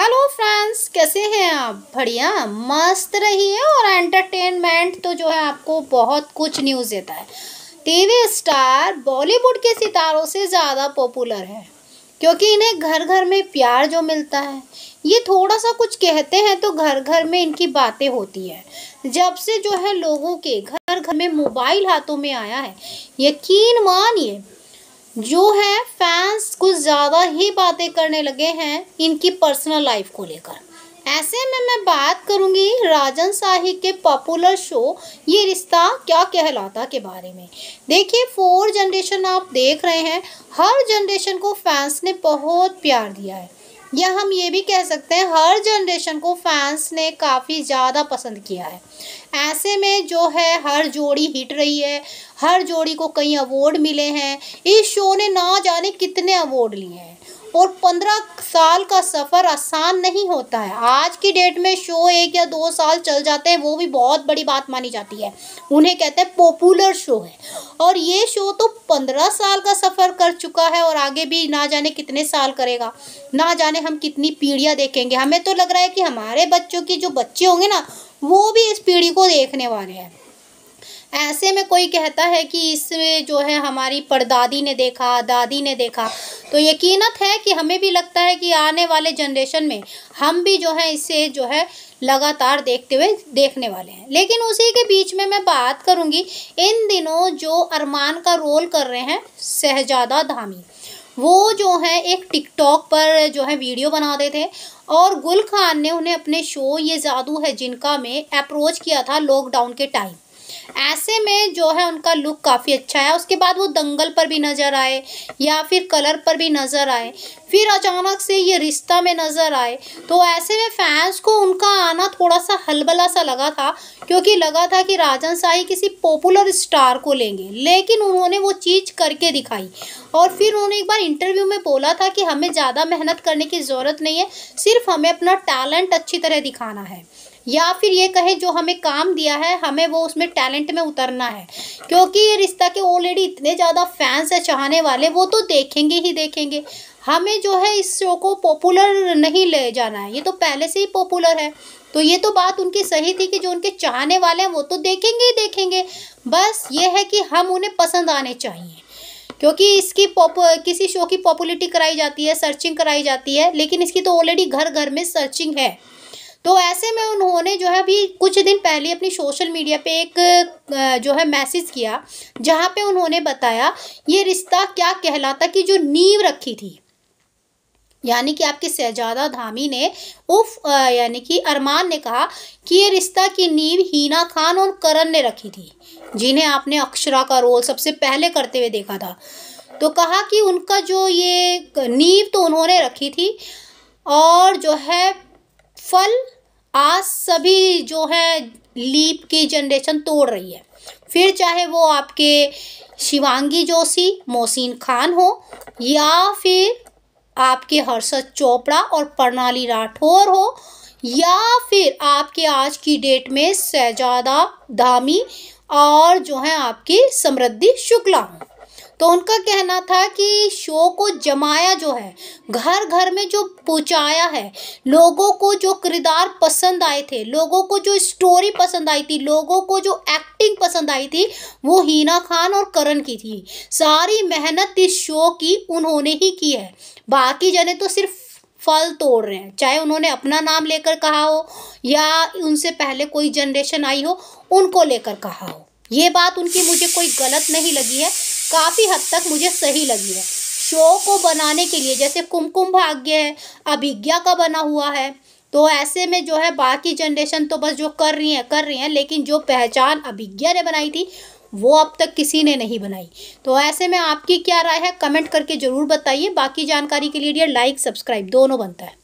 hello friends कैसे हैं आप बढ़िया मस्त रहिए और एंटरटेनमेंट तो जो है आपको बहुत कुछ न्यूज़ देता है टीवी स्टार बॉलीवुड के सितारों से ज़्यादा पॉपुलर है क्योंकि इन्हें घर घर में प्यार जो मिलता है ये थोड़ा सा कुछ कहते हैं तो घर घर में इनकी बातें होती है जब से जो है लोगों के घर घर में मोबाइल हाथों में आया है यकीन मानिए जो है ज़्यादा ही बातें करने लगे हैं इनकी पर्सनल लाइफ को लेकर ऐसे में मैं बात करूंगी राजन शाही के पॉपुलर शो ये रिश्ता क्या कहलाता के बारे में देखिए फोर जनरेशन आप देख रहे हैं हर जनरेशन को फैंस ने बहुत प्यार दिया है या हम ये भी कह सकते हैं हर जनरेशन को फैंस ने काफ़ी ज़्यादा पसंद किया है ऐसे में जो है हर जोड़ी हिट रही है हर जोड़ी को कई अवार्ड मिले हैं इस शो ने ना जाने कितने अवार्ड लिए हैं और पंद्रह साल का सफ़र आसान नहीं होता है आज की डेट में शो एक या दो साल चल जाते हैं वो भी बहुत बड़ी बात मानी जाती है उन्हें कहते हैं पॉपुलर शो है और ये शो तो पंद्रह साल का सफ़र कर चुका है और आगे भी ना जाने कितने साल करेगा ना जाने हम कितनी पीढ़ियाँ देखेंगे हमें तो लग रहा है कि हमारे बच्चों की जो बच्चे होंगे ना वो भी इस पीढ़ी को देखने वाले हैं ऐसे में कोई कहता है कि इसमें जो है हमारी परदादी ने देखा दादी ने देखा तो यकीनत है कि हमें भी लगता है कि आने वाले जनरेशन में हम भी जो है इसे जो है लगातार देखते हुए देखने वाले हैं लेकिन उसी के बीच में मैं बात करूंगी इन दिनों जो अरमान का रोल कर रहे हैं शहजादा धामी वो जो है एक टिकटॉक पर जो है वीडियो बनाते थे और गुल खान ने उन्हें अपने शो ये जादू है जिनका में अप्रोच किया था लॉकडाउन के टाइम ऐसे में जो है उनका लुक काफ़ी अच्छा है उसके बाद वो दंगल पर भी नज़र आए या फिर कलर पर भी नज़र आए फिर अचानक से ये रिश्ता में नज़र आए तो ऐसे में फैंस को उनका आना थोड़ा सा हलबला सा लगा था क्योंकि लगा था कि राजन शाही किसी पॉपुलर स्टार को लेंगे लेकिन उन्होंने वो चीज़ करके दिखाई और फिर उन्होंने एक बार इंटरव्यू में बोला था कि हमें ज़्यादा मेहनत करने की ज़रूरत नहीं है सिर्फ हमें अपना टैलेंट अच्छी तरह दिखाना है या फिर ये कहे जो हमें काम दिया है हमें वो उसमें टैलेंट में उतरना है क्योंकि ये रिश्ता के ऑलरेडी इतने ज़्यादा फैंस हैं चाहने वाले वो तो देखेंगे ही देखेंगे हमें जो है इस शो को पॉपुलर नहीं ले जाना है ये तो पहले से ही पॉपुलर है तो ये तो बात उनकी सही थी कि जो उनके चाहने वाले हैं वो तो देखेंगे ही देखेंगे बस ये है कि हम उन्हें पसंद आने चाहिए क्योंकि इसकी पॉप किसी शो की पॉपुलरिटी कराई जाती है सर्चिंग कराई जाती है लेकिन इसकी तो ऑलरेडी घर घर में सर्चिंग है तो ऐसे में उन्होंने जो है अभी कुछ दिन पहले अपनी सोशल मीडिया पे एक जो है मैसेज किया जहाँ पे उन्होंने बताया ये रिश्ता क्या कहलाता कि जो नींव रखी थी यानी कि आपके शहजादा धामी ने उफ यानी कि अरमान ने कहा कि ये रिश्ता की नींव हीना खान और करण ने रखी थी जिन्हें आपने अक्षरा का रोल सबसे पहले करते हुए देखा था तो कहा कि उनका जो ये नींव तो उन्होंने रखी थी और जो है फल आज सभी जो है लीप की जनरेशन तोड़ रही है फिर चाहे वो आपके शिवांगी जोशी मोहसिन खान हो या फिर आपके हर्षद चोपड़ा और प्रणाली राठौर हो या फिर आपके आज की डेट में शहजादा धामी और जो है आपकी समृद्धि शुक्ला हों तो उनका कहना था कि शो को जमाया जो है घर घर में जो पहुंचाया है लोगों को जो किरदार पसंद आए थे लोगों को जो स्टोरी पसंद आई थी लोगों को जो एक्टिंग पसंद आई थी वो हीना खान और करण की थी सारी मेहनत इस शो की उन्होंने ही की है बाकी जने तो सिर्फ फल तोड़ रहे हैं चाहे उन्होंने अपना नाम लेकर कहा हो या उनसे पहले कोई जनरेशन आई हो उनको लेकर कहा हो ये बात उनकी मुझे कोई गलत नहीं लगी है काफ़ी हद तक मुझे सही लगी है शो को बनाने के लिए जैसे कुमकुम भाग्य है अभिज्ञा का बना हुआ है तो ऐसे में जो है बाकी जनरेशन तो बस जो कर रही हैं कर रही हैं लेकिन जो पहचान अभिज्ञा ने बनाई थी वो अब तक किसी ने नहीं बनाई तो ऐसे में आपकी क्या राय है कमेंट करके ज़रूर बताइए बाकी जानकारी के लिए डियर लाइक सब्सक्राइब दोनों बनता है